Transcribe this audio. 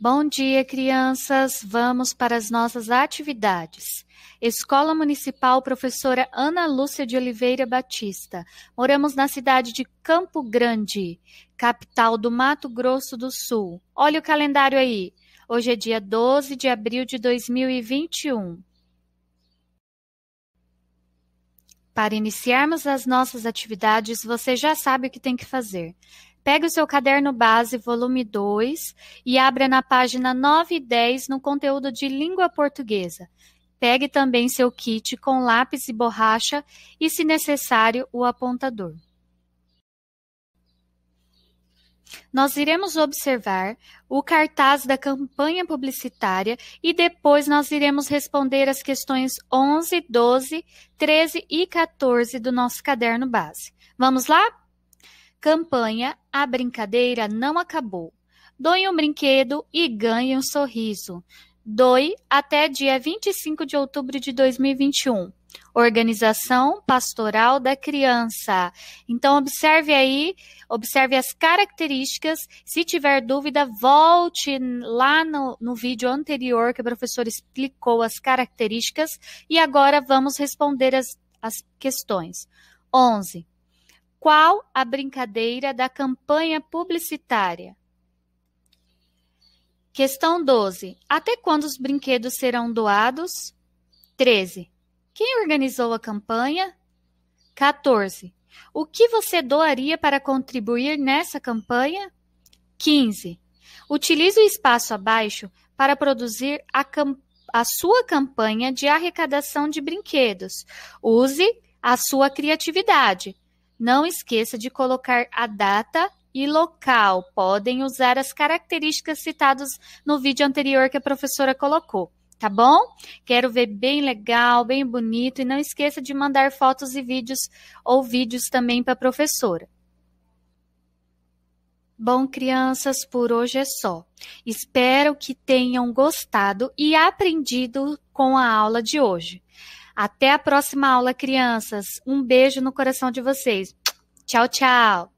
Bom dia, crianças. Vamos para as nossas atividades. Escola Municipal Professora Ana Lúcia de Oliveira Batista. Moramos na cidade de Campo Grande, capital do Mato Grosso do Sul. Olha o calendário aí. Hoje é dia 12 de abril de 2021. Para iniciarmos as nossas atividades, você já sabe o que tem que fazer. Pegue o seu caderno base, volume 2, e abra na página 9 e 10 no conteúdo de língua portuguesa. Pegue também seu kit com lápis e borracha e, se necessário, o apontador. Nós iremos observar o cartaz da campanha publicitária e depois nós iremos responder as questões 11, 12, 13 e 14 do nosso caderno base. Vamos lá? Campanha A brincadeira não acabou. Doe um brinquedo e ganhe um sorriso. Doe até dia 25 de outubro de 2021. Organização Pastoral da Criança. Então observe aí, observe as características. Se tiver dúvida, volte lá no, no vídeo anterior que o professor explicou as características e agora vamos responder as, as questões. 11. Qual a brincadeira da campanha publicitária? Questão 12. Até quando os brinquedos serão doados? 13. Quem organizou a campanha? 14. O que você doaria para contribuir nessa campanha? 15. Utilize o espaço abaixo para produzir a, a, sua campanha de arrecadação de brinquedos. Use a sua criatividade. Não esqueça de colocar a data e local. Podem usar as características citadas no vídeo anterior que a professora colocou. Tá bom? Quero ver bem legal, bem bonito. E não esqueça de mandar fotos e vídeos ou vídeos também para a professora. Bom, crianças, por hoje é só. Espero que tenham gostado e aprendido com a aula de hoje. Até a próxima aula, crianças. Um beijo no coração de vocês. Tchau, tchau.